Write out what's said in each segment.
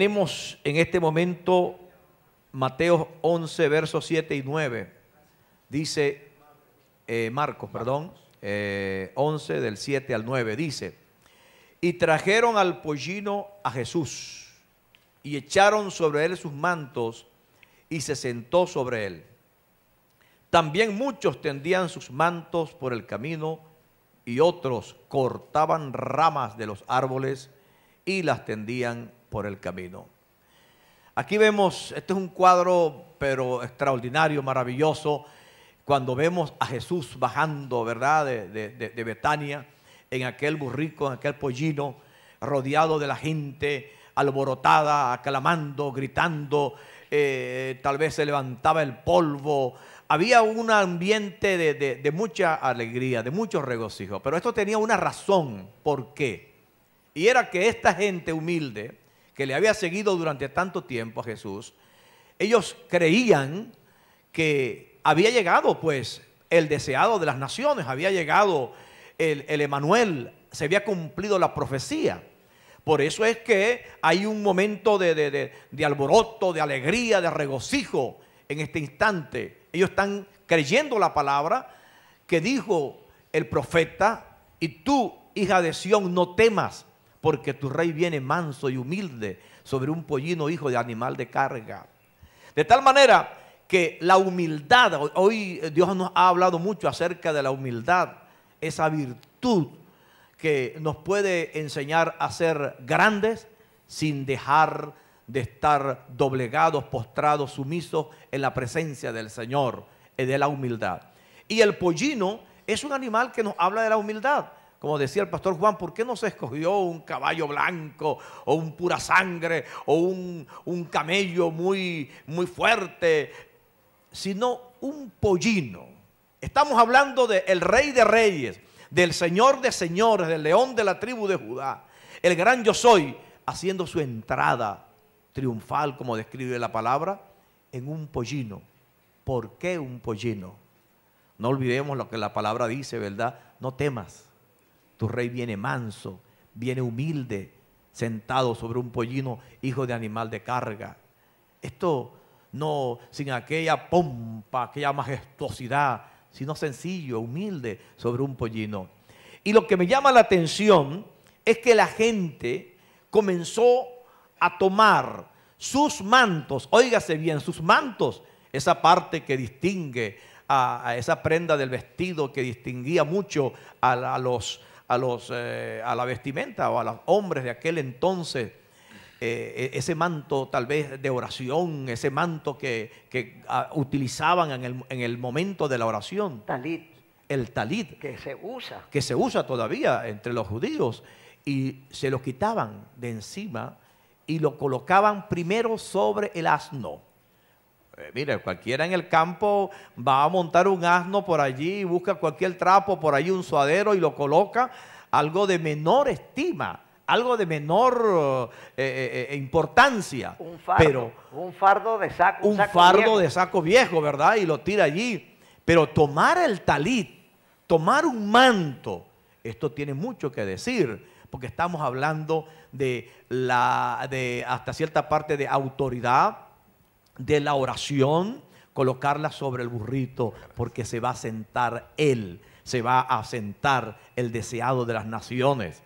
Tenemos en este momento Mateo 11, versos 7 y 9. Dice eh, Marcos, perdón, 11 eh, del 7 al 9. Dice, y trajeron al pollino a Jesús y echaron sobre él sus mantos y se sentó sobre él. También muchos tendían sus mantos por el camino y otros cortaban ramas de los árboles y las tendían por el camino. Aquí vemos, este es un cuadro, pero extraordinario, maravilloso, cuando vemos a Jesús bajando, ¿verdad?, de, Betania, en aquel burrico, en aquel pollino, rodeado de la gente alborotada, aclamando, gritando, eh, tal vez se levantaba el polvo. Había un ambiente de, de, mucha alegría, de mucho regocijo, pero esto tenía una razón por qué. Y era que esta gente humilde que le había seguido durante tanto tiempo a Jesús, ellos creían que había llegado pues el deseado de las naciones, había llegado el, Emanuel, se había cumplido la profecía. Por eso es que hay un momento de, de, alboroto, de alegría, de regocijo en este instante. Ellos están creyendo la palabra que dijo el profeta, y tú, hija de Sión, no temas, porque tu rey viene manso y humilde sobre un pollino hijo de animal de carga. De tal manera que la humildad, hoy Dios nos ha hablado mucho acerca de la humildad, esa virtud que nos puede enseñar a ser grandes sin dejar de estar doblegados, postrados, sumisos en la presencia del Señor, de la humildad. Y el pollino es un animal que nos habla de la humildad. Como decía el pastor Juan, ¿por qué no se escogió un caballo blanco o un pura sangre o un, camello muy, muy fuerte? Sino un pollino. Estamos hablando del el rey de reyes, del señor de señores, del león de la tribu de Judá, el gran yo soy, haciendo su entrada triunfal, como describe la palabra, en un pollino. ¿Por qué un pollino? No olvidemos lo que la palabra dice, ¿verdad? No temas. Tu rey viene manso, viene humilde, sentado sobre un pollino, hijo de animal de carga. Esto no sin aquella pompa, aquella majestuosidad, sino sencillo, humilde, sobre un pollino. Y lo que me llama la atención es que la gente comenzó a tomar sus mantos, óigase bien, sus mantos, esa parte que distingue a, esa prenda del vestido que distinguía mucho a los a, los, eh, a la vestimenta o a los hombres de aquel entonces. Eh, e-, ese manto tal vez de oración, ese manto que, que ah, utilizaban en el, en el, momento de la oración. Talit. El talit. Que se usa. Que se usa todavía entre los judíos. Y se lo quitaban de encima y lo colocaban primero sobre el asno. Eh, mire, cualquiera en el campo va a montar un asno por allí, busca cualquier trapo por allí, un suadero y lo coloca, algo de menor estima, algo de menor eh, eh, importancia. Un fardo, pero, un fardo de saco. Un, un fardo de saco viejo, ¿verdad? Y lo tira allí. Pero tomar el talit, tomar un manto, esto tiene mucho que decir porque estamos hablando de, la, de hasta cierta parte de autoridad, de la oración, colocarla sobre el burrito, porque se va a sentar él, se va a sentar el deseado de las naciones.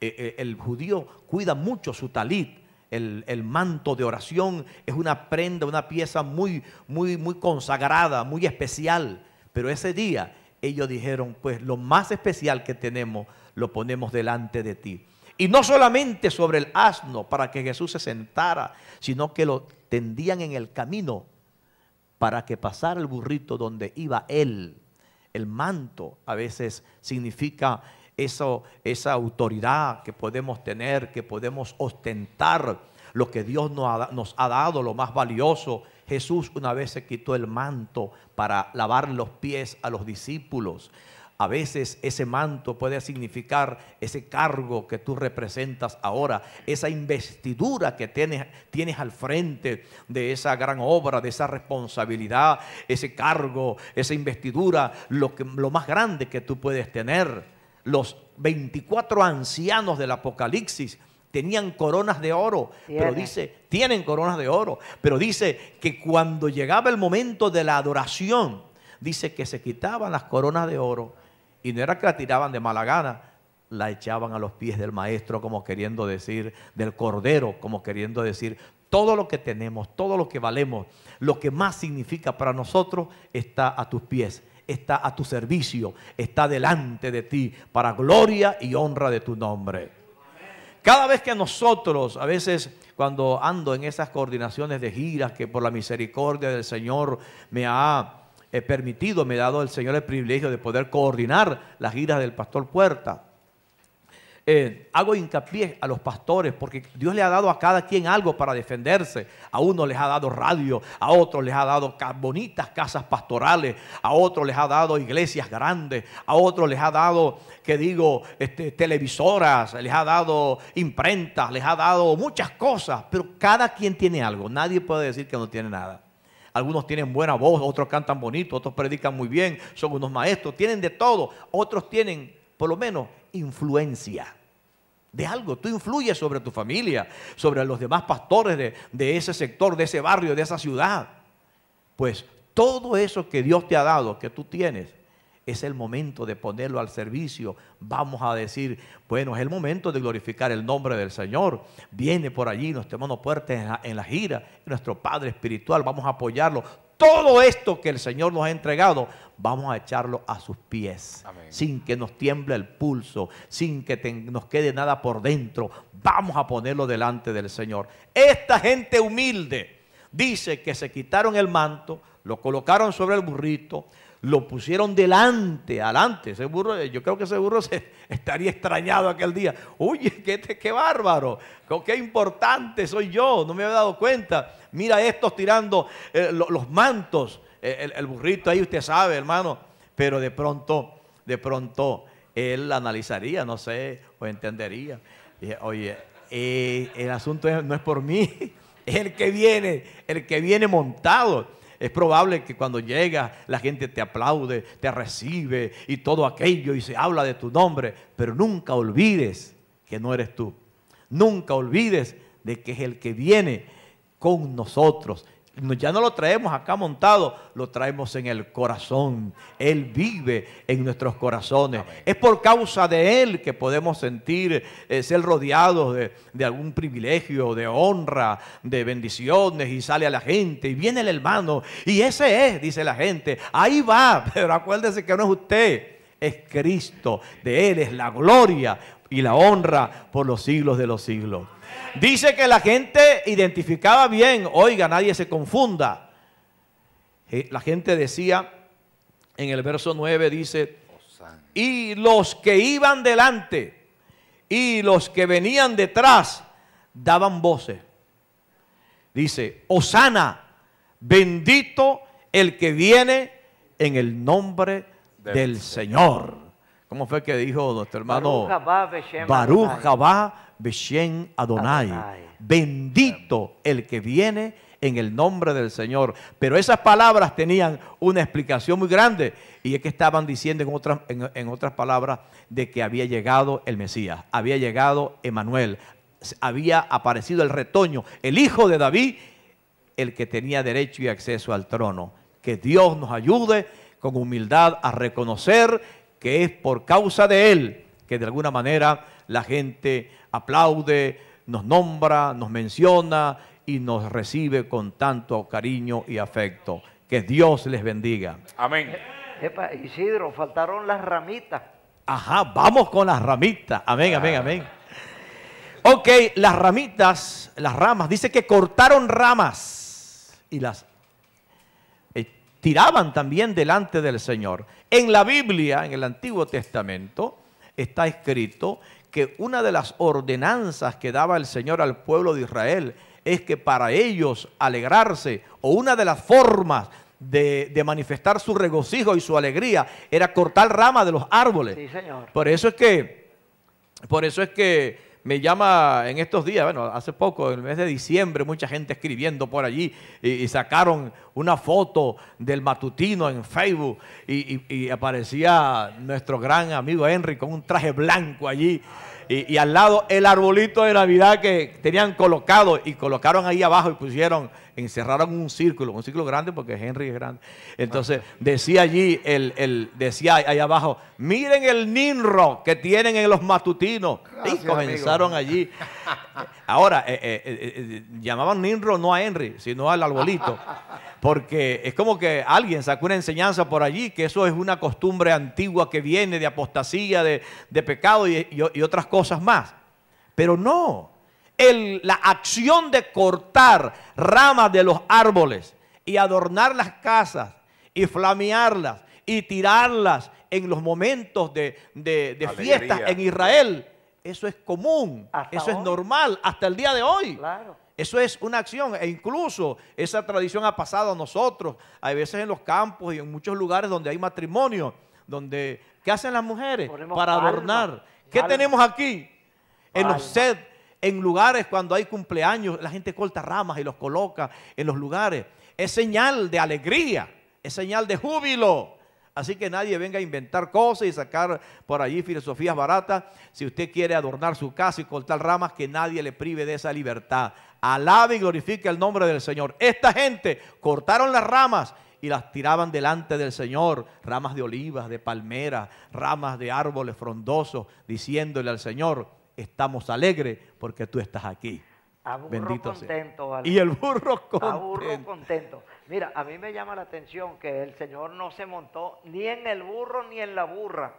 Eh, eh, el judío cuida mucho su talit, el, el, manto de oración es una prenda, una pieza muy, muy, muy consagrada, muy especial. Pero ese día ellos dijeron, pues lo más especial que tenemos lo ponemos delante de ti. Y no solamente sobre el asno para que Jesús se sentara, sino que lo tendían en el camino para que pasara el burrito donde iba él. El manto a veces significa eso, esa autoridad que podemos tener, que podemos ostentar, lo que Dios nos ha dado, lo más valioso. Jesús una vez se quitó el manto para lavar los pies a los discípulos. A veces ese manto puede significar ese cargo que tú representas ahora, esa investidura que tienes, al frente de esa gran obra, de esa responsabilidad, ese cargo, esa investidura, lo, que, lo más grande que tú puedes tener. Los 24 ancianos del Apocalipsis tenían coronas de oro, pero dice, tienen coronas de oro, pero dice que cuando llegaba el momento de la adoración, dice que se quitaban las coronas de oro y no era que la tiraban de mala gana, la echaban a los pies del maestro como queriendo decir, del cordero como queriendo decir, todo lo que tenemos, todo lo que valemos, lo que más significa para nosotros está a tus pies, está a tu servicio, está delante de ti para gloria y honra de tu nombre. Cada vez que nosotros, a veces cuando ando en esas coordinaciones de giras que por la misericordia del Señor me ha he permitido, me ha dado el Señor el privilegio de poder coordinar las giras del pastor Puerta. Eh, hago hincapié a los pastores porque Dios le ha dado a cada quien algo para defenderse. A uno les ha dado radio, a otro les ha dado bonitas casas pastorales, a otro les ha dado iglesias grandes, a otro les ha dado, que digo, este, televisoras, les ha dado imprentas, les ha dado muchas cosas, pero cada quien tiene algo. Nadie puede decir que no tiene nada. Algunos tienen buena voz, otros cantan bonito, otros predican muy bien, son unos maestros, tienen de todo. Otros tienen, por lo menos, influencia de algo. Tú influyes sobre tu familia, sobre los demás pastores de, de, ese sector, de ese barrio, de esa ciudad. Pues todo eso que Dios te ha dado, que tú tienes, es el momento de ponerlo al servicio. Vamos a decir, bueno, es el momento de glorificar el nombre del Señor. Viene por allí nos hermano Puerta en la, en la gira, nuestro Padre Espiritual, vamos a apoyarlo. Todo esto que el Señor nos ha entregado, vamos a echarlo a sus pies, sin que nos tiemble el pulso, sin que nos quede nada por dentro. Vamos a ponerlo delante del Señor. Esta gente humilde dice que se quitaron el manto, lo colocaron sobre el burrito, lo pusieron delante, adelante. Ese burro, eh, yo creo que ese burro se estaría extrañado aquel día. Oye, qué, qué bárbaro, qué importante soy yo, no me había dado cuenta. Mira estos tirando eh, los, mantos, eh, el, burrito ahí, usted sabe, hermano. Pero de pronto, de pronto, él analizaría, no sé, o entendería. Dije, oye, el asunto no es por mí, es el que viene, el que viene montado es probable que cuando llegas la gente te aplaude, te recibe y todo aquello y se habla de tu nombre, pero nunca olvides que no eres tú. Nunca olvides de que es el que viene con nosotros, ya no lo traemos acá montado, lo traemos en el corazón. Él vive en nuestros corazones. Es por causa de Él que podemos sentir, eh, ser rodeados de, de, algún privilegio, de honra, de bendiciones y sale a la gente y viene el hermano y ese es, dice la gente, ahí va, pero acuérdese que no es usted. Es Cristo, de Él es la gloria y la honra por los siglos de los siglos. Dice que la gente identificaba bien, oiga, nadie se confunda. La gente decía, en el verso 9 dice, y los que iban delante y los que venían detrás daban voces. Dice, Osana, bendito el que viene en el nombre del, Señor. ¿Cómo fue que dijo nuestro hermano? Baruch Jabá Beshem Adonai. Bendito el que viene en el nombre del Señor. Pero esas palabras tenían una explicación muy grande y es que estaban diciendo en otras, en, en otras palabras de que había llegado el Mesías, había llegado Emanuel, había aparecido el retoño, el hijo de David, el que tenía derecho y acceso al trono. Que Dios nos ayude con humildad a reconocer que es por causa de Él que de alguna manera la gente aplaude, nos nombra, nos menciona y nos recibe con tanto cariño y afecto. Que Dios les bendiga. Amén. Epa, Isidro, faltaron las ramitas. Ajá, vamos con las ramitas. Amén, amén, ah. amén. Ok, las ramitas, las ramas, dice que cortaron ramas y las tiraban también delante del Señor. En la Biblia, en el Antiguo Testamento, está escrito que una de las ordenanzas que daba el Señor al pueblo de Israel es que para ellos alegrarse, o una de las formas de, manifestar su regocijo y su alegría era cortar ramas de los árboles. Sí, señor. Por eso es que, por eso es que me llama en estos días, bueno, hace poco, en el mes de diciembre, mucha gente escribiendo por allí y, sacaron una foto del matutino en Facebook y aparecía nuestro gran amigo Henry con un traje blanco allí y, al lado el arbolito de Navidad que tenían colocado y colocaron ahí abajo y pusieron, encerraron un círculo, un círculo grande porque Henry es grande. Entonces ah. decía allí, el, decía ahí abajo, miren el ninro que tienen en los matutinos. y comenzaron allí. Ahora, eh, eh, eh, llamaban Ninro no a Henry, sino al arbolito, porque es como que alguien sacó una enseñanza por allí, que eso es una costumbre antigua que viene de apostasía, de, pecado y, otras cosas más. Pero no, El, la acción de cortar ramas de los árboles y adornar las casas y flamearlas y tirarlas en los momentos de, de, de fiesta en Israel eso es común, eso es normal hasta el día de hoy. Eso es una acción e incluso esa tradición ha pasado a nosotros. Hay veces en los campos y en muchos lugares donde hay matrimonio, donde ¿qué hacen las mujeres para adornar? ¿Qué tenemos aquí? En los sed, en lugares cuando hay cumpleaños, la gente corta ramas y los coloca en los lugares. Es señal de alegría, es señal de júbilo. Así que nadie venga a inventar cosas y sacar por allí filosofías baratas. Si usted quiere adornar su casa y cortar ramas, que nadie le prive de esa libertad. Alaba y glorifique el nombre del Señor. Esta gente cortaron las ramas y las tiraban delante del Señor, ramas de olivas, de palmeras, ramas de árboles frondosos, diciéndole al Señor, estamos alegres porque tú estás aquí. A contento. Y el burro contento. A burro contento. Mira, a mí me llama la atención que el Señor no se montó ni en el burro ni en la burra.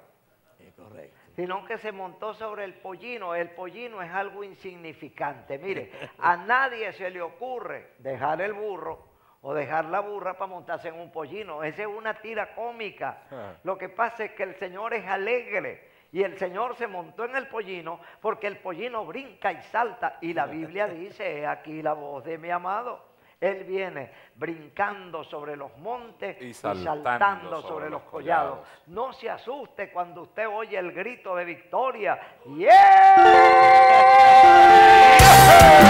Es correcto sino que se montó sobre el pollino. El pollino es algo insignificante. Mire, a nadie se le ocurre dejar el burro o dejar la burra para montarse en un pollino. Esa es una tira cómica. Ah. Lo que pasa es que el Señor es alegre. Y el Señor se montó en el pollino porque el pollino brinca y salta. Y la Biblia dice, aquí la voz de mi amado. Él viene brincando sobre los montes y saltando, sobre, los collados. No se asuste cuando usted oye el grito de victoria.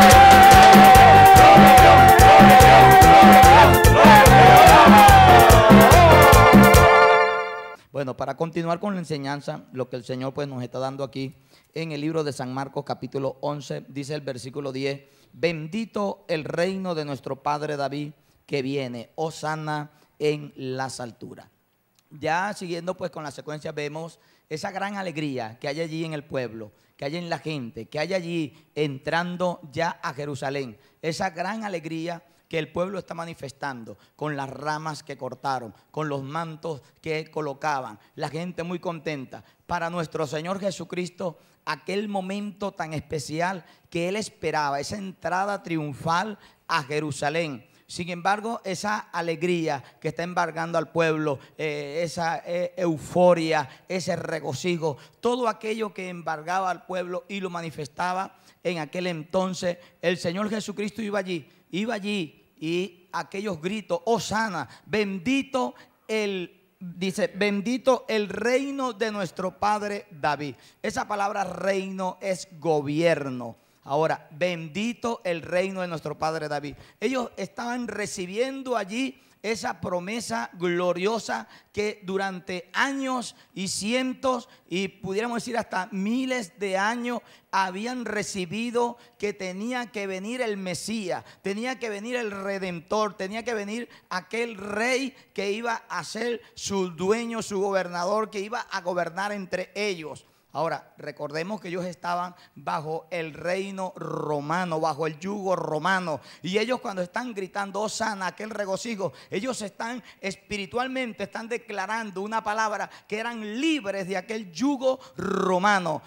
Bueno, para continuar con la enseñanza, lo que el Señor pues nos está dando aquí en el libro de San Marcos capítulo 11, dice el versículo 10, bendito el reino de nuestro Padre David que viene, oh, sana en las alturas. Ya siguiendo pues con la secuencia vemos esa gran alegría que hay allí en el pueblo, que hay en la gente, que hay allí entrando ya a Jerusalén, esa gran alegría que el pueblo está manifestando, con las ramas que cortaron, con los mantos que colocaban, la gente muy contenta. Para nuestro Señor Jesucristo, aquel momento tan especial que él esperaba, esa entrada triunfal a Jerusalén. Sin embargo, esa alegría que está embargando al pueblo, eh, esa eh, euforia, ese regocijo, todo aquello que embargaba al pueblo y lo manifestaba en aquel entonces, el Señor Jesucristo iba allí Iba allí y aquellos gritos, Osana, oh, bendito el dice, bendito el reino de nuestro padre David. Esa palabra reino es gobierno. Ahora, bendito el reino de nuestro padre David. Ellos estaban recibiendo allí esa promesa gloriosa que durante años y cientos y pudiéramos decir hasta miles de años habían recibido que tenía que venir el Mesías, tenía que venir el Redentor, tenía que venir aquel rey que iba a ser su dueño, su gobernador, que iba a gobernar entre ellos. Ahora, recordemos que ellos estaban bajo el reino romano, bajo el yugo romano. Y ellos cuando están gritando, oh sana, aquel regocijo, ellos están espiritualmente, están declarando una palabra que eran libres de aquel yugo romano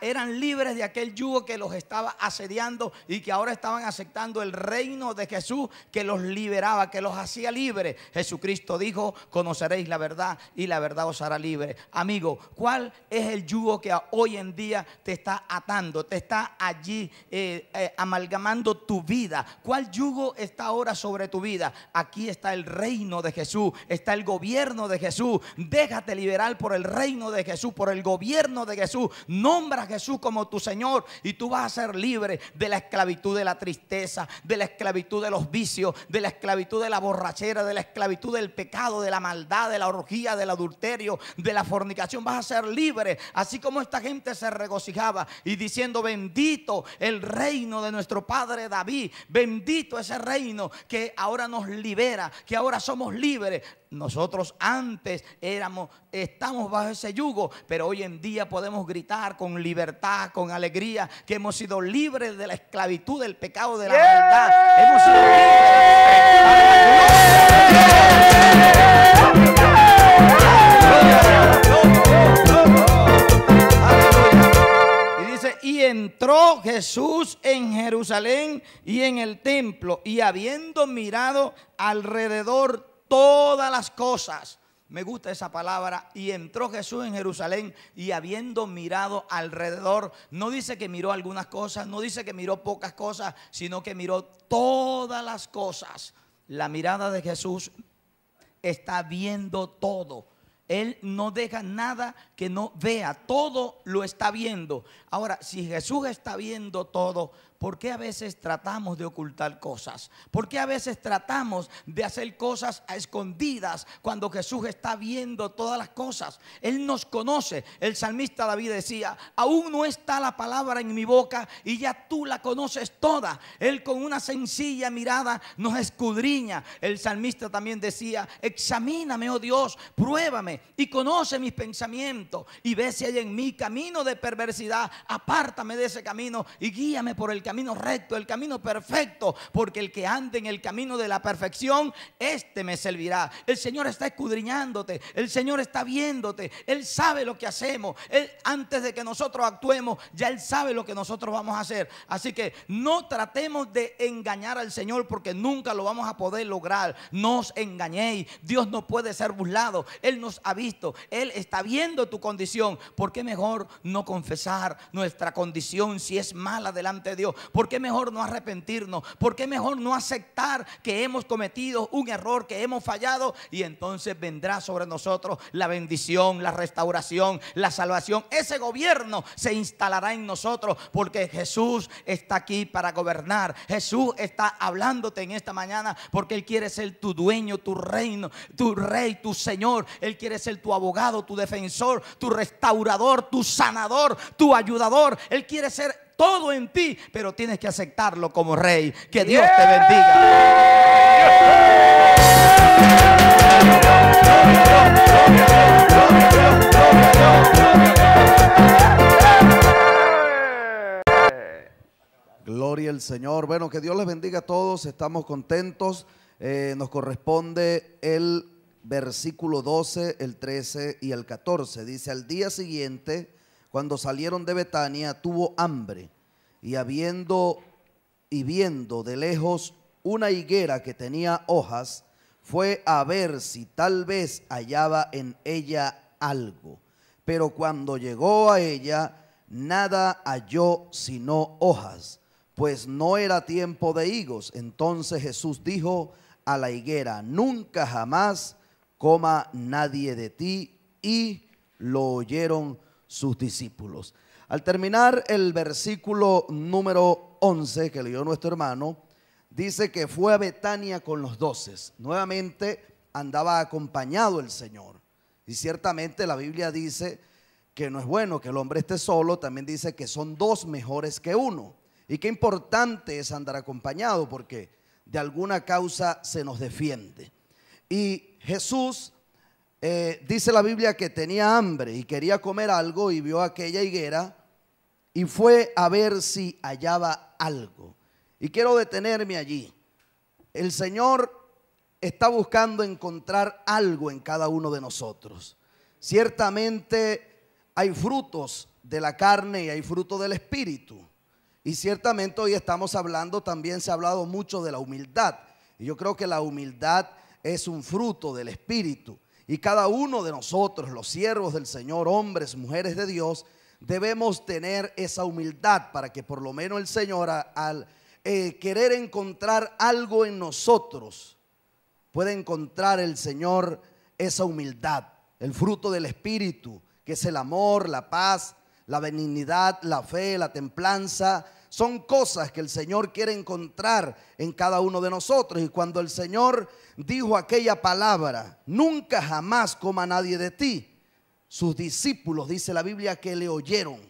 eran libres de aquel yugo que los estaba asediando y que ahora estaban aceptando el reino de Jesús que los liberaba, que los hacía libres. Jesucristo dijo, conoceréis la verdad y la verdad os hará libre. Amigo, ¿cuál es el yugo que hoy en día te está atando, te está allí eh, eh, amalgamando tu vida? ¿Cuál yugo está ahora sobre tu vida? Aquí está el reino de Jesús, está el gobierno de Jesús. Déjate liberar por el reino de Jesús, por el gobierno de Jesús. Jesús como tu Señor y tú vas a ser libre de la esclavitud de la tristeza, de la esclavitud de los vicios, de la esclavitud de la borrachera, de la esclavitud del pecado, de la maldad, de la orgía, del adulterio, de la fornicación. Vas a ser libre, así como esta gente se regocijaba y diciendo, bendito el reino de nuestro Padre David, bendito ese reino que ahora nos libera, que ahora somos libres. Nosotros antes éramos, estamos bajo ese yugo, pero hoy en día podemos gritar con libertad, con alegría, que hemos sido libres de la esclavitud, del pecado, de la maldad. Hemos sido libres. Y dice, y entró Jesús en Jerusalén y en el templo, y habiendo mirado alrededor, todas las cosas. Me gusta esa palabra. Y entró Jesús en Jerusalén y habiendo mirado alrededor, no dice que miró algunas cosas, no dice que miró pocas cosas, sino que miró todas las cosas. La mirada de Jesús está viendo todo. Él no deja nada que no vea, todo lo está viendo. Ahora, si Jesús está viendo todo, ¿Por qué a veces tratamos de ocultar cosas? ¿Por qué a veces tratamos de hacer cosas a escondidas cuando Jesús está viendo todas las cosas? Él nos conoce. El salmista David decía, aún no está la palabra en mi boca y ya tú la conoces toda. Él con una sencilla mirada nos escudriña. El salmista también decía, examíname, oh Dios, pruébame y conoce mis pensamientos y ve si hay en mí camino de perversidad. Apártame de ese camino y guíame por el camino camino recto, el camino perfecto, porque el que ande en el camino de la perfección, este me servirá. El Señor está escudriñándote, el Señor está viéndote, Él sabe lo que hacemos, Él antes de que nosotros actuemos, ya Él sabe lo que nosotros vamos a hacer. Así que no tratemos de engañar al Señor porque nunca lo vamos a poder lograr. No os engañéis, Dios no puede ser burlado, Él nos ha visto, Él está viendo tu condición. ¿Por qué mejor no confesar nuestra condición si es mala delante de Dios? ¿Por qué mejor no arrepentirnos? ¿Por qué mejor no aceptar que hemos cometido un error, que hemos fallado? Y entonces vendrá sobre nosotros la bendición, la restauración, la salvación. Ese gobierno se instalará en nosotros porque Jesús está aquí para gobernar. Jesús está hablándote en esta mañana porque Él quiere ser tu dueño, tu reino, tu rey, tu Señor. Él quiere ser tu abogado, tu defensor, tu restaurador, tu sanador, tu ayudador. Él quiere ser todo en ti, pero tienes que aceptarlo como rey. Que Dios te bendiga. Gloria al Señor. Bueno, que Dios les bendiga a todos. Estamos contentos. Eh, nos corresponde el versículo 12, el 13 y el 14. Dice, al día siguiente, cuando salieron de Betania, tuvo hambre y habiendo y viendo de lejos una higuera que tenía hojas, fue a ver si tal vez hallaba en ella algo. Pero cuando llegó a ella, nada halló sino hojas, pues no era tiempo de higos. Entonces Jesús dijo a la higuera, nunca jamás coma nadie de ti, y lo oyeron sus discípulos. Al terminar el versículo número 11 que leyó nuestro hermano, dice que fue a Betania con los doces. Nuevamente andaba acompañado el Señor. Y ciertamente la Biblia dice que no es bueno que el hombre esté solo, también dice que son dos mejores que uno. Y qué importante es andar acompañado porque de alguna causa se nos defiende. Y Jesús eh, dice la Biblia que tenía hambre y quería comer algo y vio aquella higuera y fue a ver si hallaba algo. Y quiero detenerme allí. El Señor está buscando encontrar algo en cada uno de nosotros. Ciertamente hay frutos de la carne y hay fruto del espíritu. Y ciertamente hoy estamos hablando, también se ha hablado mucho de la humildad. Y yo creo que la humildad es un fruto del espíritu. Y cada uno de nosotros, los siervos del Señor, hombres, mujeres de Dios, debemos tener esa humildad para que por lo menos el Señor al eh, querer encontrar algo en nosotros, pueda encontrar el Señor esa humildad, el fruto del Espíritu, que es el amor, la paz, la benignidad, la fe, la templanza. Son cosas que el Señor quiere encontrar en cada uno de nosotros. Y cuando el Señor dijo aquella palabra, nunca jamás coma nadie de ti sus discípulos, dice la Biblia, que le oyeron.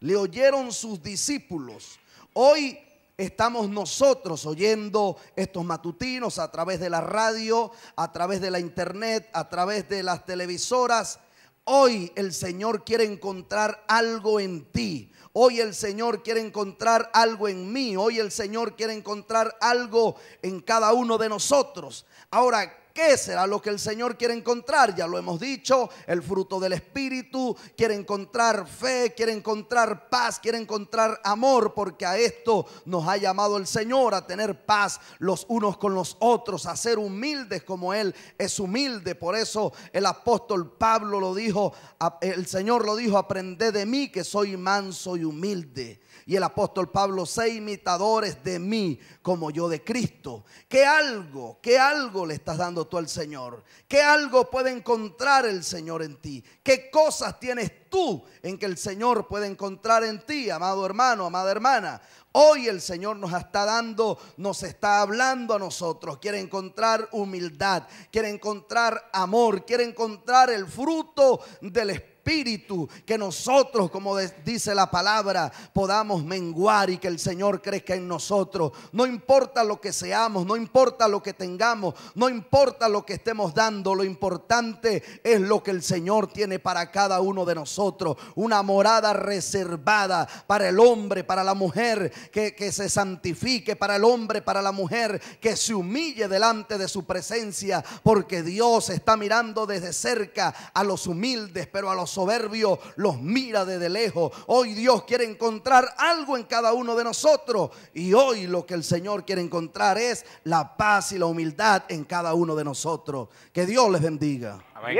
Le oyeron sus discípulos. Hoy estamos nosotros oyendo estos matutinos a través de la radio, a través de la internet, a través de las televisoras. Hoy el Señor quiere encontrar algo en ti. Hoy el Señor quiere encontrar algo en mí. Hoy el Señor quiere encontrar algo en cada uno de nosotros. Ahora, ¿Qué será lo que el Señor quiere encontrar? Ya lo hemos dicho, el fruto del Espíritu, quiere encontrar fe, quiere encontrar paz, quiere encontrar amor, porque a esto nos ha llamado el Señor, a tener paz los unos con los otros, a ser humildes como Él es humilde. Por eso el apóstol Pablo lo dijo, el Señor lo dijo, Aprende de mí que soy manso y humilde. Y el apóstol Pablo, sé imitadores de mí como yo de Cristo. ¿Qué algo, qué algo le estás dando al Señor? ¿Qué algo puede encontrar el Señor en ti? ¿Qué cosas tienes tú en que el Señor puede encontrar en ti, amado hermano, amada hermana? Hoy el Señor nos está dando, nos está hablando a nosotros. Quiere encontrar humildad, quiere encontrar amor, quiere encontrar el fruto del Espíritu espíritu, que nosotros, como dice la palabra, podamos menguar y que el Señor crezca en nosotros. No importa lo que seamos, no importa lo que tengamos, no importa lo que estemos dando, lo importante es lo que el Señor tiene para cada uno de nosotros. Una morada reservada para el hombre, para la mujer, que, que se santifique, para el hombre, para la mujer, que se humille delante de su presencia, porque Dios está mirando desde cerca a los humildes, pero a los Soberbio los mira desde lejos. Hoy Dios quiere encontrar algo en cada uno de nosotros. Y hoy lo que el Señor quiere encontrar es la paz y la humildad en cada uno de nosotros. Que Dios les bendiga. Amén.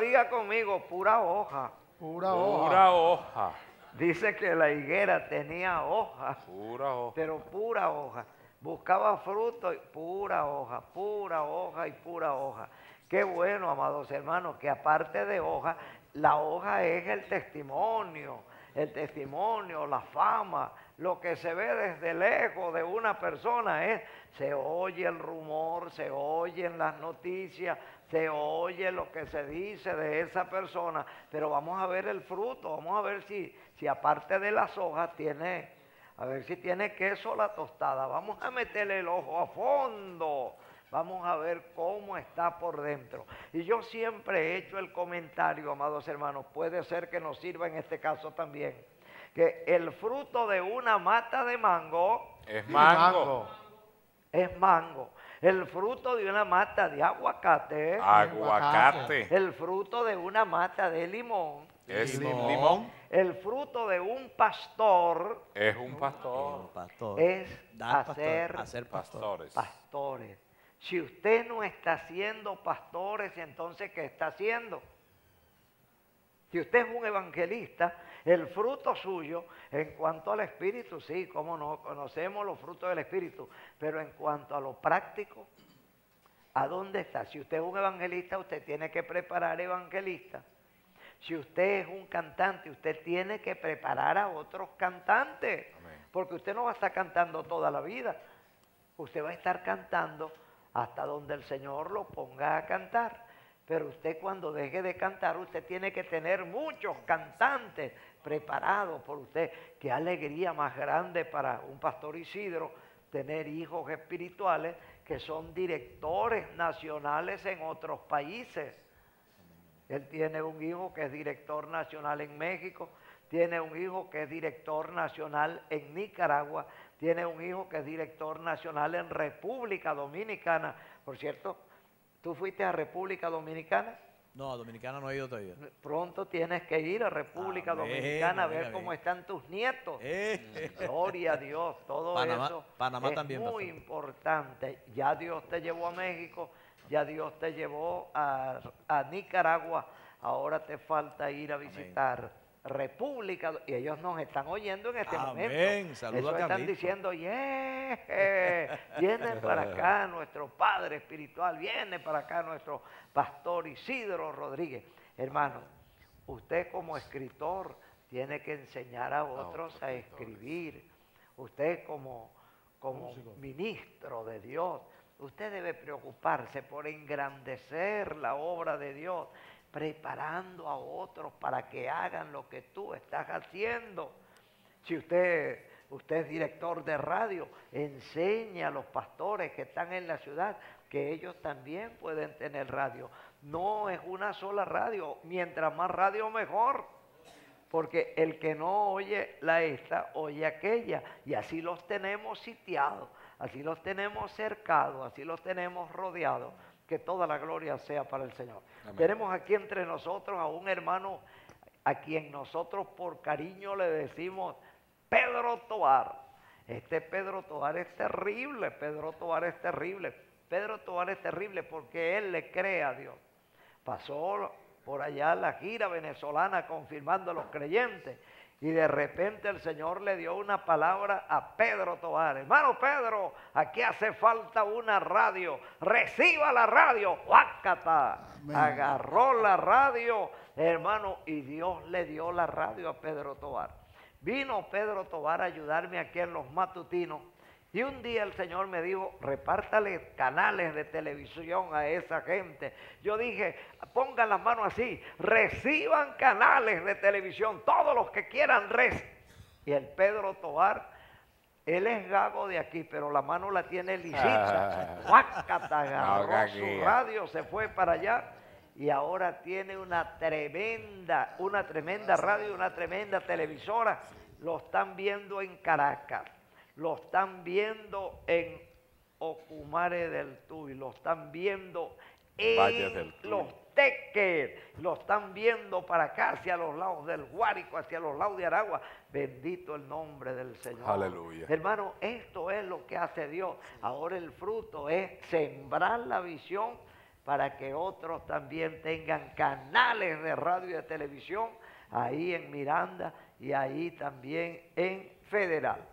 Diga conmigo, pura hoja. Pura hoja. Pura hoja. Dice que la higuera tenía hojas. Pura Pero pura hoja. Buscaba fruto y pura hoja, pura hoja y pura hoja. Qué bueno, amados hermanos, que aparte de hoja, la hoja es el testimonio, el testimonio, la fama, lo que se ve desde lejos de una persona es, se oye el rumor, se oyen las noticias, se oye lo que se dice de esa persona, pero vamos a ver el fruto, vamos a ver si, si aparte de las hojas tiene, a ver si tiene queso la tostada. Vamos a meterle el ojo a fondo. Vamos a ver cómo está por dentro. Y yo siempre he hecho el comentario, amados hermanos, puede ser que nos sirva en este caso también, que el fruto de una mata de mango es mango. Es mango. El fruto de una mata de aguacate. Aguacate. El fruto de una mata de limón es limón. El fruto de un pastor es un pastor. pastor. Es hacer, pastores. pastores. Si usted no está siendo pastores, entonces ¿qué está haciendo? Si usted es un evangelista, el fruto suyo, en cuanto al espíritu, sí, como no conocemos los frutos del espíritu, pero en cuanto a lo práctico, ¿a dónde está? Si usted es un evangelista, usted tiene que preparar evangelistas si usted es un cantante, usted tiene que preparar a otros cantantes. Porque usted no va a estar cantando toda la vida. Usted va a estar cantando hasta donde el Señor lo ponga a cantar. Pero usted cuando deje de cantar, usted tiene que tener muchos cantantes preparados por usted. Qué alegría más grande para un pastor Isidro tener hijos espirituales que son directores nacionales en otros países. Él tiene un hijo que es director nacional en México, tiene un hijo que es director nacional en Nicaragua, tiene un hijo que es director nacional en República Dominicana. Por cierto, ¿tú fuiste a República Dominicana? No, a Dominicana no he ido todavía. Pronto tienes que ir a República Dominicana a ver cómo están tus nietos. Eh. Gloria a Dios, todo eso es muy importante. Ya Dios te llevó a México, ya Dios te llevó a, Nicaragua, ahora te falta ir a visitar. República, y ellos nos están oyendo en este Amén. momento. Saludos están diciendo, viene para acá nuestro padre espiritual, viene para acá nuestro pastor Isidro Rodríguez. Hermano, usted como escritor tiene que enseñar a otros a escribir. Usted como, como ministro de Dios Usted debe preocuparse por engrandecer la obra de Dios, preparando a otros para que hagan lo que tú estás haciendo. Si usted, es director de radio, enseña a los pastores que están en la ciudad que ellos también pueden tener radio. No es una sola radio, mientras más radio mejor. Porque el que no oye la esta, oye aquella. Y así los tenemos sitiados así los tenemos cercados, así los tenemos rodeados. Que toda la gloria sea para el Señor. Tenemos aquí entre nosotros a un hermano a quien nosotros por cariño le decimos Pedro Tobar. Este Pedro Tobar es terrible, Pedro Tobar es terrible, Pedro Tobar es terrible porque él le cree a Dios. Pasó por allá la gira venezolana confirmando a los creyentes y de repente el Señor le dio una palabra a Pedro Tobar. Hermano Pedro, aquí hace falta una radio. Reciba la radio. Agarró la radio, hermano, y Dios le dio la radio a Pedro Tobar. Vino Pedro Tobar a ayudarme aquí en los matutinos y un día el Señor me dijo, repártale canales de televisión a esa gente. Yo dije, pongan las manos así, reciban canales de televisión, todos los que quieran, res. Y el Pedro Tobar, él es gago de aquí, pero la mano la tiene lisita. Huacata, ah. agarró su radio, se fue para allá y ahora tiene una tremenda, una tremenda radio, una tremenda televisora. Lo están viendo en Caracas lo están viendo en Ocumare del Tuy, lo están viendo en los Teques, lo están viendo para acá, hacia los lados del Guárico, hacia los lados de Aragua. Bendito el nombre del Señor. Aleluya. Hermano, esto es lo que hace Dios. Ahora el fruto es sembrar la visión para que otros también tengan canales de radio y de televisión ahí en Miranda y ahí también en Federal.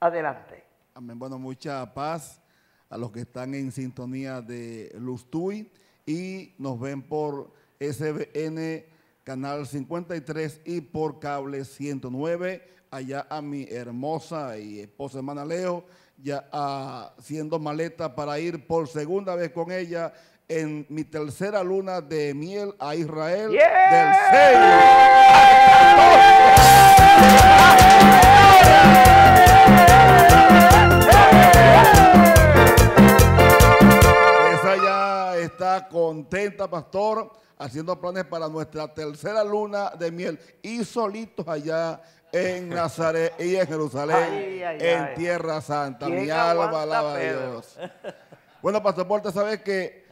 Adelante. Amén. Bueno, mucha paz a los que están en sintonía de Luz y nos ven por SBN Canal 53 y por Cable 109. Allá a mi hermosa y esposa hermana Leo, ya ah, haciendo maleta para ir por segunda vez con ella en mi tercera luna de miel a Israel del 6. está contenta, pastor, haciendo planes para nuestra tercera luna de miel y solitos allá en Nazaret y en Jerusalén, en Tierra Santa. Mi alma alaba a Dios. Bueno, Pastor sabes que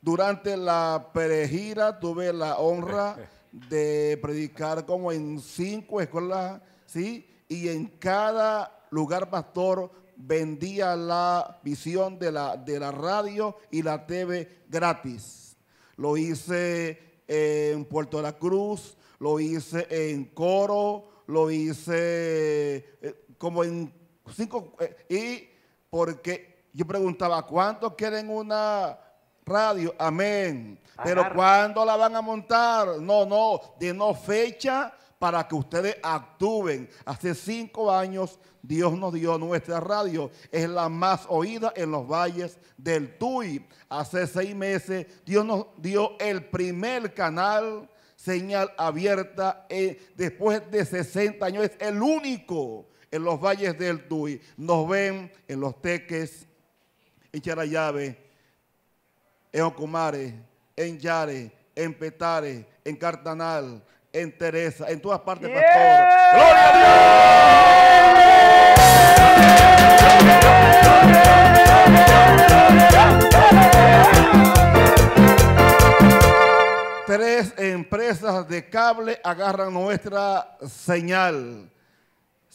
durante la peregira tuve la honra de predicar como en cinco escuelas, ¿sí? Y en cada lugar, pastor, vendía la visión de la, de la radio y la TV gratis. Lo hice en Puerto de la Cruz, lo hice en Coro, lo hice eh, como en cinco... Eh, y porque yo preguntaba, ¿cuántos quieren una radio? Amén. Pero ¿cuándo la van a montar? No, no, de no fecha para que ustedes actúen. Hace cinco años Dios nos dio nuestra radio. Es la más oída en los valles del Tuy. Hace seis meses Dios nos dio el primer canal señal abierta eh, después de 60 años. Es el único en los valles del Tuy. Nos ven en los teques, en Charayave, en Ocumare, en Yare, en Petare, en Cartanal, en Teresa, en todas partes, pastor. a Dios! Tres empresas de cable agarran nuestra señal.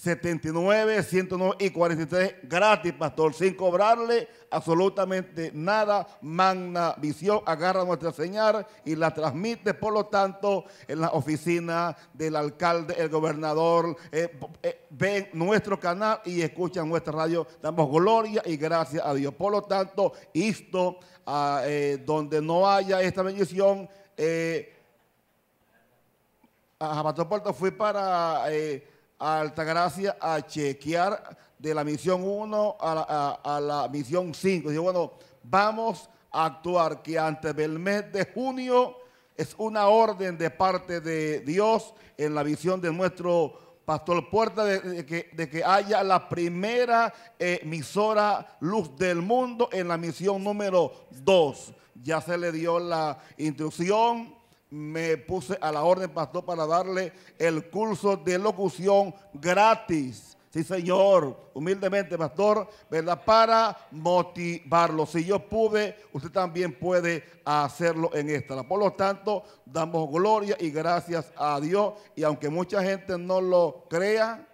79, 109 y 43 gratis, pastor, sin cobrarle absolutamente nada. Magna Visión agarra nuestra señal y la transmite, por lo tanto, en la oficina del alcalde, el gobernador. Eh, eh, ven nuestro canal y escuchan nuestra radio. Damos gloria y gracias a Dios. Por lo tanto, esto, ah, eh, donde no haya esta bendición, a pastor Puerto fui para a Altagracia a chequear de la misión 1 a la, misión 5. Dijo, bueno, vamos a actuar, que antes del mes de junio es una orden de parte de Dios en la visión de nuestro Pastor Puerta, de, que, de que, haya la primera emisora Luz del Mundo en la misión número 2. Ya se le dio la instrucción me puse a la orden, pastor, para darle el curso de locución gratis. Sí, señor, humildemente, pastor, ¿verdad? Para motivarlo. Si yo pude, usted también puede hacerlo en esta. Por lo tanto, damos gloria y gracias a Dios. Y aunque mucha gente no lo crea,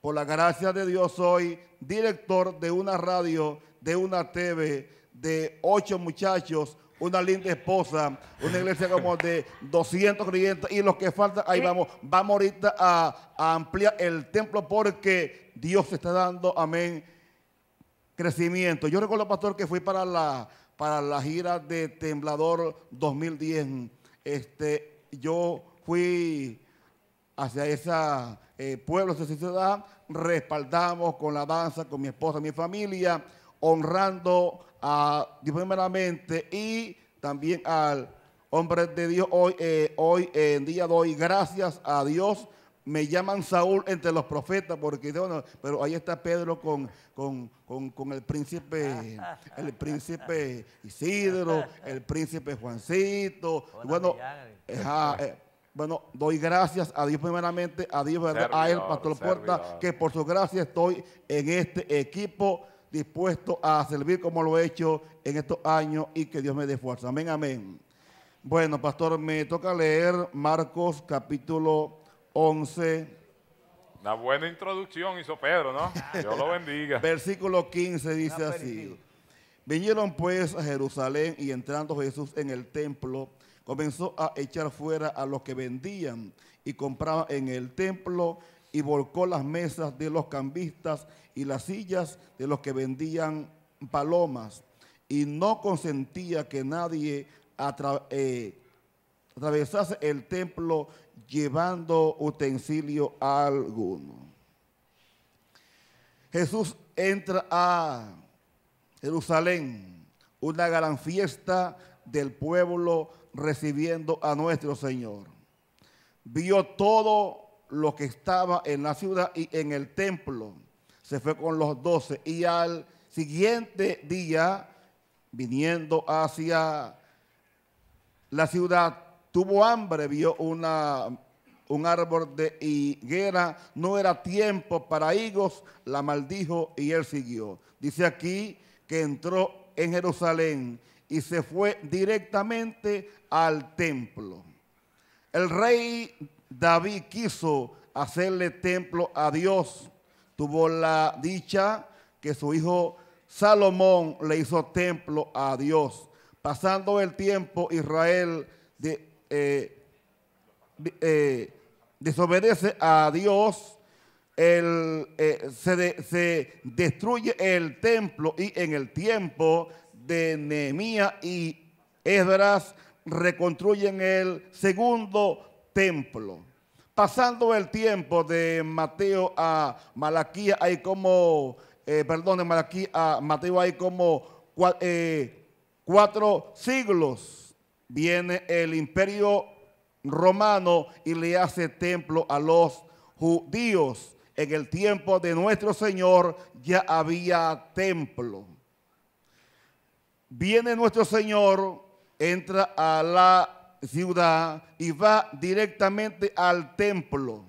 por la gracia de Dios soy director de una radio, de una TV, de ocho muchachos, una linda esposa, una iglesia como de 200 creyentes y lo que falta, ahí eh. vamos, vamos ahorita a, ampliar el templo porque Dios está dando, amén, crecimiento. Yo recuerdo, pastor, que fui para la, para la gira de Temblador 2010. Este, yo fui hacia ese eh, pueblo, esa ciudad, respaldamos con la danza, con mi esposa, mi familia, honrando a Dios primeramente y también al hombre de Dios. Hoy, eh, hoy en día doy gracias a Dios. Me llaman Saúl entre los profetas porque, pero ahí está Pedro con, con, el príncipe, el príncipe Isidro, el príncipe Juancito. bueno, eh, bueno, doy gracias a Dios primeramente, a Dios, a él, Pastor Puerta, que por su gracia estoy en este equipo dispuesto a servir como lo he hecho en estos años y que Dios me dé fuerza. Amén, amén. Bueno, pastor, me toca leer Marcos capítulo 11. Una buena introducción hizo Pedro, ¿no? Dios lo bendiga. Versículo 15 dice así. Vinieron pues a Jerusalén y entrando Jesús en el templo, comenzó a echar fuera a los que vendían y compraban en el templo y volcó las mesas de los cambistas y las sillas de los que vendían palomas y no consentía que nadie eh, atravesase el templo llevando utensilio alguno. Jesús entra a Jerusalén, una gran fiesta del pueblo recibiendo a nuestro Señor. Vio todo lo que estaba en la ciudad y en el templo. Se fue con los doce y al siguiente día, viniendo hacia la ciudad, tuvo hambre, vio una, un árbol de higuera, no era tiempo para higos, la maldijo y él siguió. Dice aquí que entró en Jerusalén y se fue directamente al templo. El rey David quiso hacerle templo a Dios. Tuvo la dicha que su hijo Salomón le hizo templo a Dios. Pasando el tiempo, Israel eh, eh, desobedece a Dios, eh, se, destruye el templo y en el tiempo de Nehemías y Esdras reconstruyen el segundo templo. Pasando el tiempo de Mateo a Malaquía, hay como, eh, perdón, de Malaquía a Mateo hay como eh, cuatro siglos. Viene el imperio romano y le hace templo a los judíos. En el tiempo de nuestro Señor ya había templo. Viene nuestro Señor, entra a la ciudad y va directamente al templo.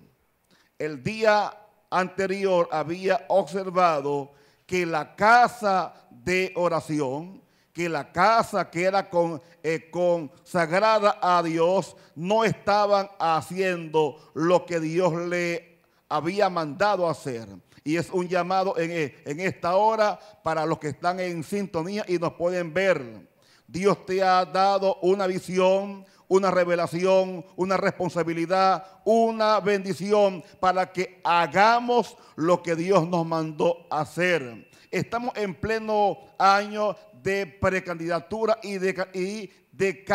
El día anterior había observado que la casa de oración, que la casa que era con, eh, consagrada a Dios, no estaban haciendo lo que Dios le había mandado hacer. Y es un llamado en, eh, en esta hora para los que están en sintonía y nos pueden ver. Dios te ha dado una visión, una revelación, una responsabilidad, una bendición para que hagamos lo que Dios nos mandó hacer. Estamos en pleno año de precandidatura y de,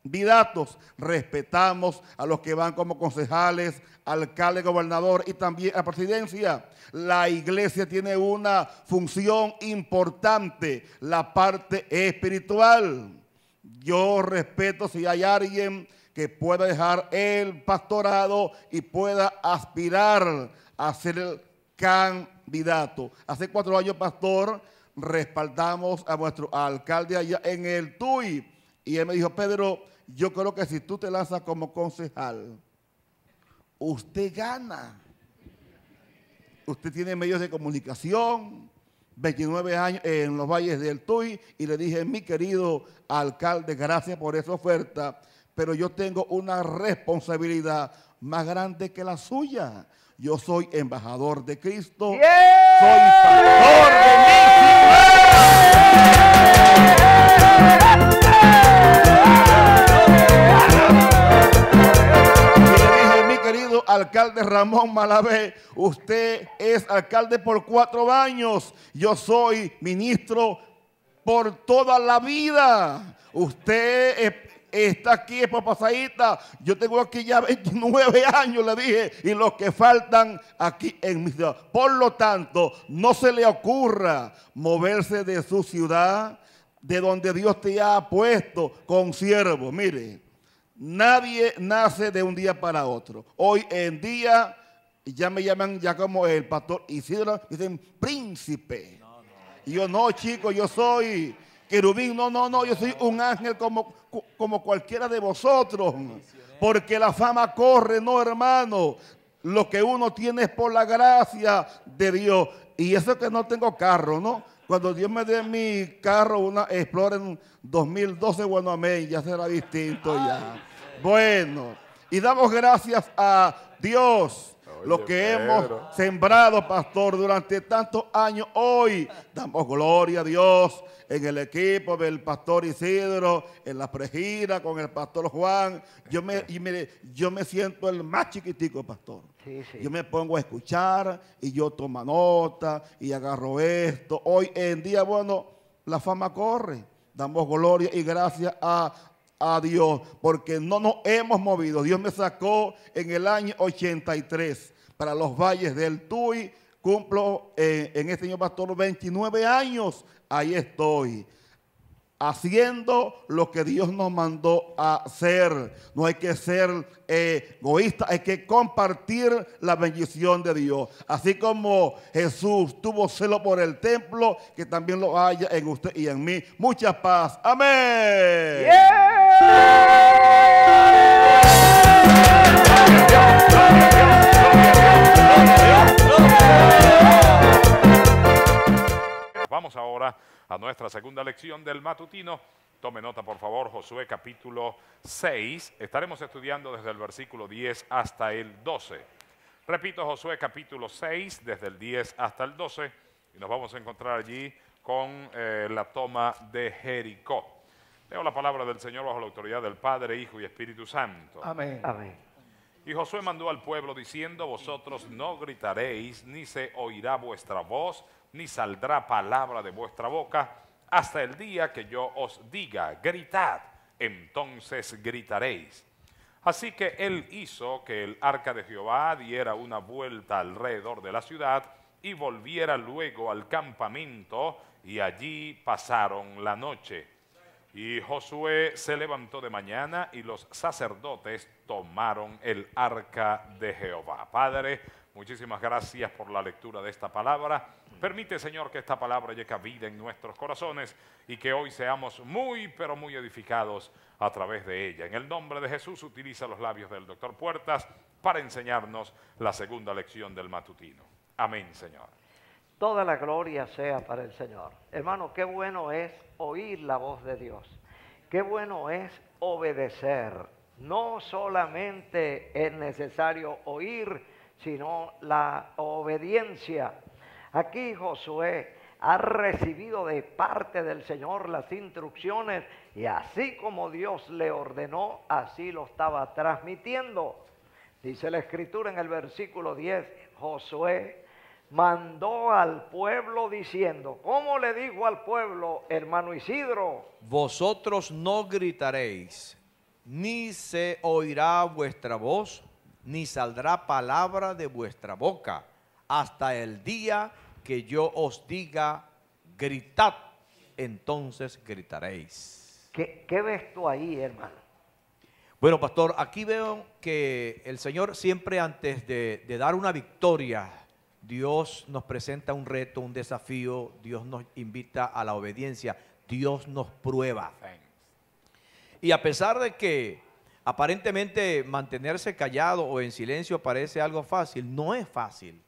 candidatos. Respetamos a los que van como concejales, alcalde, gobernador y también a presidencia. La iglesia tiene una función importante, la parte espiritual. Yo respeto si hay alguien que pueda dejar el pastorado y pueda aspirar a ser el candidato. Hace cuatro años, pastor, respaldamos a nuestro alcalde allá en el TUI. Y él me dijo, Pedro, yo creo que si tú te lanzas como concejal, usted gana. Usted tiene medios de comunicación, 29 años en los valles del Tuy y le dije, mi querido alcalde, gracias por esa oferta, pero yo tengo una responsabilidad más grande que la suya. Yo soy embajador de Cristo, soy pastor de alcalde Ramón Malavé, usted es alcalde por cuatro años, yo soy ministro por toda la vida. Usted e, está aquí, es papasaíta. Yo tengo aquí ya 29 años, le dije, y los que faltan aquí en mi ciudad. Por lo tanto, no se le ocurra moverse de su ciudad, de donde Dios te ha puesto con siervo. Mire, Nadie nace de un día para otro. Hoy en día ya me llaman ya como el pastor Isidro, dicen príncipe. Y yo no, chico, yo soy querubín, no, no, no, yo soy un ángel como, como cualquiera de vosotros. Porque la fama corre, no hermano. Lo que uno tiene es por la gracia de Dios. Y eso que no tengo carro, ¿no? Cuando Dios me dé mi carro, una Explorer 2012, bueno, amén, ya será distinto ya bueno. Y damos gracias a Dios. lo que hemos sembrado, pastor, durante tantos años, hoy damos gloria a Dios en el equipo del pastor Isidro, en la pregira con el pastor Juan. Yo me, yo me siento el más chiquitico, pastor. Yo me pongo a escuchar y yo tomo nota y agarro esto. Hoy en día, bueno, la fama corre. Damos gloria y gracias a a Dios porque no nos hemos movido. Dios me sacó en el año 83 para los valles del Tuy. Cumplo eh, en este año, pastor, 29 años. Ahí estoy haciendo lo que Dios nos mandó a hacer. No hay que ser eh, egoísta, hay que compartir la bendición de Dios. Así como Jesús tuvo celo por el templo, que también lo haya en usted y en mí. Mucha paz. Amén. Vamos ahora a nuestra segunda lección del matutino. Tome nota, por favor, Josué capítulo 6. Estaremos estudiando desde el versículo 10 hasta el 12. Repito, Josué capítulo 6, desde el 10 hasta el 12. Y nos vamos a encontrar allí con eh, la toma de Jericó. Leo la palabra del Señor bajo la autoridad del Padre, Hijo y Espíritu Santo. Amén. Amén. Y Josué mandó al pueblo diciendo, vosotros no gritaréis, ni se oirá vuestra voz ni saldrá palabra de vuestra boca hasta el día que yo os diga, gritad, entonces gritaréis. Así que él hizo que el arca de Jehová diera una vuelta alrededor de la ciudad y volviera luego al campamento y allí pasaron la noche. Y Josué se levantó de mañana y los sacerdotes tomaron el arca de Jehová. Padre, muchísimas gracias por la lectura de esta palabra Permite, Señor, que esta palabra llegue a vida en nuestros corazones y que hoy seamos muy, pero muy edificados a través de ella. En el nombre de Jesús, utiliza los labios del doctor Puertas para enseñarnos la segunda lección del matutino. Amén, Señor. Toda la gloria sea para el Señor. Hermano, qué bueno es oír la voz de Dios. Qué bueno es obedecer. No solamente es necesario oír, sino la obediencia Aquí Josué ha recibido de parte del Señor las instrucciones y así como Dios le ordenó, así lo estaba transmitiendo. Dice la escritura en el versículo 10, Josué mandó al pueblo diciendo, ¿cómo le dijo al pueblo, hermano Isidro? Vosotros no gritaréis, ni se oirá vuestra voz, ni saldrá palabra de vuestra boca hasta el día que yo os diga, gritad, entonces gritaréis. ¿Qué, ves tú ahí, hermano? Bueno, pastor, aquí veo que el Señor siempre antes de dar una victoria, Dios nos presenta un reto, un desafío, Dios nos invita a la obediencia, Dios nos prueba. Y a pesar de que aparentemente mantenerse callado o en silencio parece algo fácil, no es fácil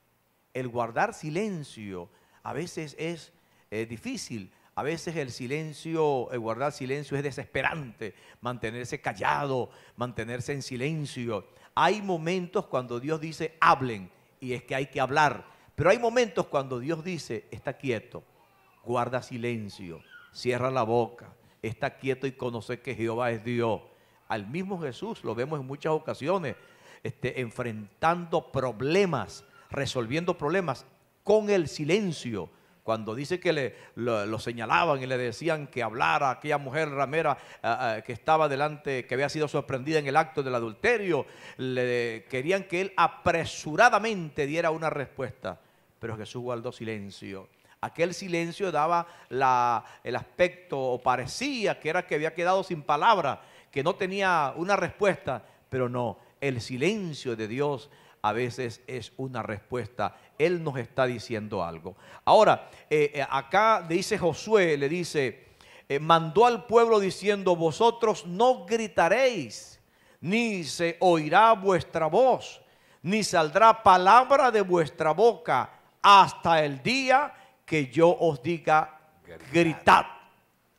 el guardar silencio a veces es eh, difícil, a veces el silencio, el guardar silencio es desesperante, mantenerse callado, mantenerse en silencio. Hay momentos cuando Dios dice, hablen, y es que hay que hablar, pero hay momentos cuando Dios dice, está quieto, guarda silencio, cierra la boca, está quieto y conoce que Jehová es Dios. Al mismo Jesús lo vemos en muchas ocasiones, este, enfrentando problemas resolviendo problemas con el silencio. Cuando dice que le, lo, señalaban y le decían que hablara aquella mujer ramera ah, ah, que estaba delante, que había sido sorprendida en el acto del adulterio, le querían que él apresuradamente diera una respuesta. Pero Jesús guardó silencio. Aquel silencio daba la, el aspecto, o parecía que era que había quedado sin palabra, que no tenía una respuesta, pero no, el silencio de Dios a veces es una respuesta. Él nos está diciendo algo. Ahora, eh, eh, acá dice Josué, le dice, eh, mandó al pueblo diciendo, vosotros no gritaréis, ni se oirá vuestra voz, ni saldrá palabra de vuestra boca hasta el día que yo os diga, gritad.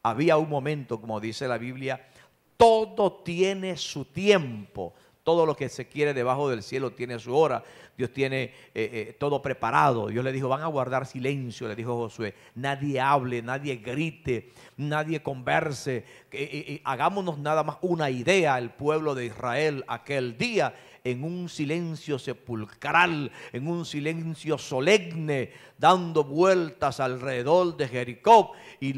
Había un momento, como dice la Biblia, todo tiene su tiempo todo lo que se quiere debajo del cielo tiene su hora. Dios tiene eh, eh, todo preparado. Dios le dijo, van a guardar silencio, le dijo Josué. Nadie hable, nadie grite, nadie converse. Eh, hagámonos nada más una idea el pueblo de Israel aquel día en un silencio sepulcral, en un silencio solemne, dando vueltas alrededor de Jericó. Y,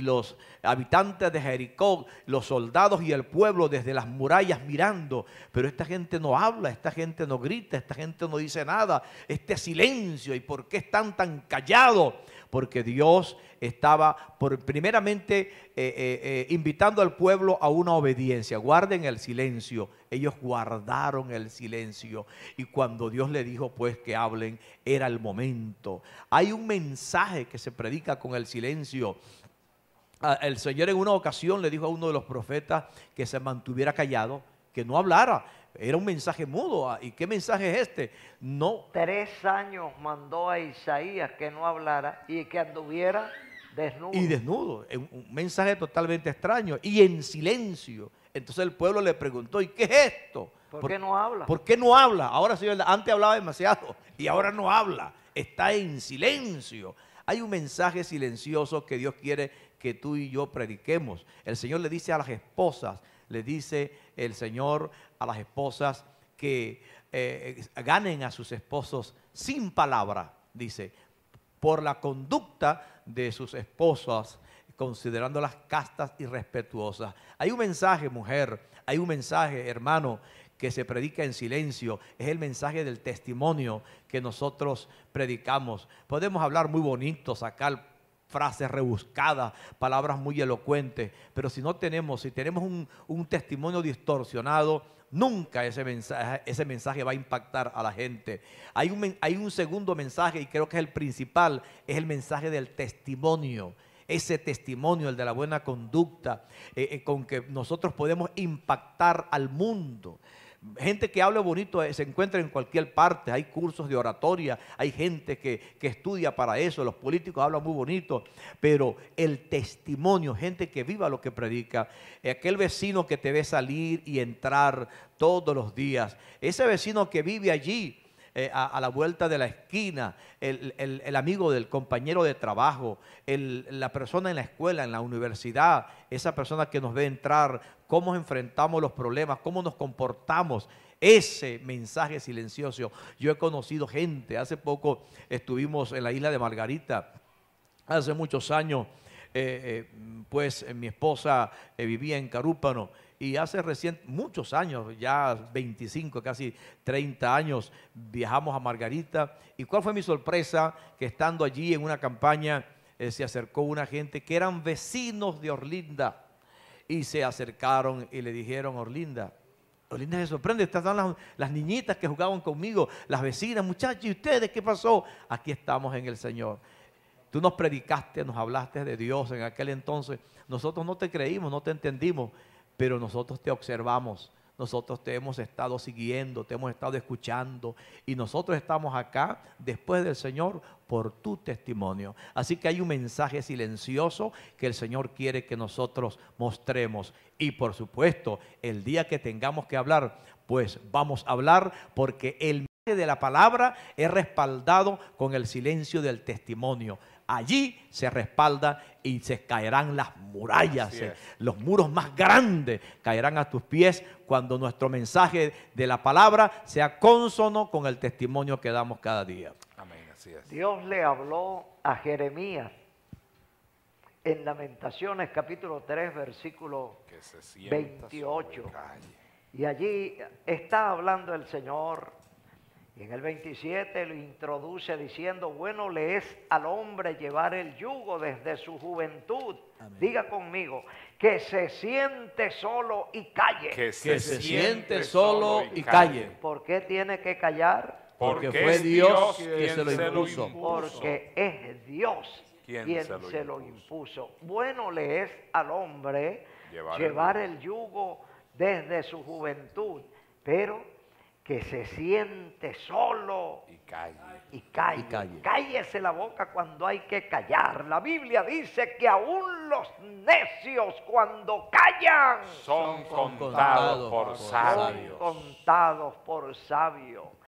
los habitantes de Jericó, los soldados y el pueblo desde las murallas mirando. Pero esta gente no habla, esta gente no grita, esta gente no dice nada. Este silencio, ¿y por qué están tan callados? porque Dios estaba por, primeramente eh, eh, eh, invitando al pueblo a una obediencia. Guarden el silencio. Ellos guardaron el silencio. Y cuando Dios le dijo pues que hablen, era el momento. Hay un mensaje que se predica con el silencio. Ah, el Señor en una ocasión le dijo a uno de los profetas que se mantuviera callado, que no hablara. Era un mensaje mudo. Ah, ¿Y qué mensaje es este? No. Tres años mandó a Isaías que no hablara y que anduviera desnudo. Y desnudo. Un mensaje totalmente extraño y en silencio. Entonces el pueblo le preguntó, ¿y qué es esto? ¿Por, qué no habla? ¿Por qué no habla? Ahora sí, antes hablaba demasiado y ahora no habla. Está en silencio. Hay un mensaje silencioso que Dios quiere que tú y yo prediquemos. El Señor le dice a las esposas, le dice el Señor a las esposas que eh, eh, ganen a sus esposos sin palabra, dice, por la conducta de sus esposas, considerándolas castas y respetuosas. Hay un mensaje, mujer, hay un mensaje, hermano, que se predica en silencio, es el mensaje del testimonio que nosotros predicamos. Podemos hablar muy bonito, sacar frases rebuscadas, palabras muy elocuentes, pero si no tenemos, si tenemos un, un testimonio distorsionado, Nunca ese mensaje, ese mensaje va a impactar a la gente. Hay un, hay un segundo mensaje y creo que es el principal, es el mensaje del testimonio ese testimonio, el de la buena conducta, eh, eh, con que nosotros podemos impactar al mundo. Gente que habla bonito eh, se encuentra en cualquier parte. Hay cursos de oratoria, hay gente que, estudia para eso. Los políticos hablan muy bonito, pero el testimonio, gente que viva lo que predica, eh, aquel vecino que te ve salir y entrar todos los días, ese vecino que vive allí. Eh, a, la vuelta de la esquina, el, amigo del compañero de trabajo, la persona en la escuela, en la universidad, esa persona que nos ve entrar cómo enfrentamos los problemas, cómo nos comportamos. Ese mensaje silencioso. Yo he conocido gente, hace poco estuvimos en la isla de Margarita, hace muchos años, eh, eh, pues eh, mi esposa vivía en Carúpano y hace recién muchos años, ya 25, casi 30 años, viajamos a Margarita. ¿Y cuál fue mi sorpresa? Que estando allí en una campaña se acercó una gente que eran vecinos de Orlinda y se acercaron y le dijeron, Orlinda, Orlinda se sorprende, están las, las niñitas que jugaban conmigo, las vecinas, muchachos, ¿y ustedes qué pasó? Aquí estamos en el Señor. Tú nos predicaste, nos hablaste de Dios en aquel entonces. Nosotros no te creímos, no te entendimos, pero nosotros te observamos nosotros te hemos estado siguiendo, te hemos estado escuchando y nosotros estamos acá después del Señor por tu testimonio. Así que hay un mensaje silencioso que el Señor quiere que nosotros mostremos. Y por supuesto, el día que tengamos que hablar, pues vamos a hablar porque el mensaje de la palabra es respaldado con el silencio del testimonio allí se respalda y se caerán las murallas, eh. los muros más grandes caerán a tus pies cuando nuestro mensaje de la palabra sea consono con el testimonio que damos cada día. Amén, Dios le habló a Jeremías en Lamentaciones capítulo 3 versículo 28. Y allí está hablando el Señor y en el 27 lo introduce diciendo, bueno le es al hombre llevar el yugo desde su juventud. Diga conmigo, que se siente solo y calle. Que se, siente solo y calle. ¿Por qué tiene que callar? Porque, fue Dios, quien se lo impuso. Porque es Dios quien, se, lo, impuso? Bueno le es al hombre llevar el yugo desde su juventud. Pero que se siente solo y calle. Y, Cállese la boca cuando hay que callar. La Biblia dice que aún los necios cuando callan son, contados, por sabios. Son contados por sabios.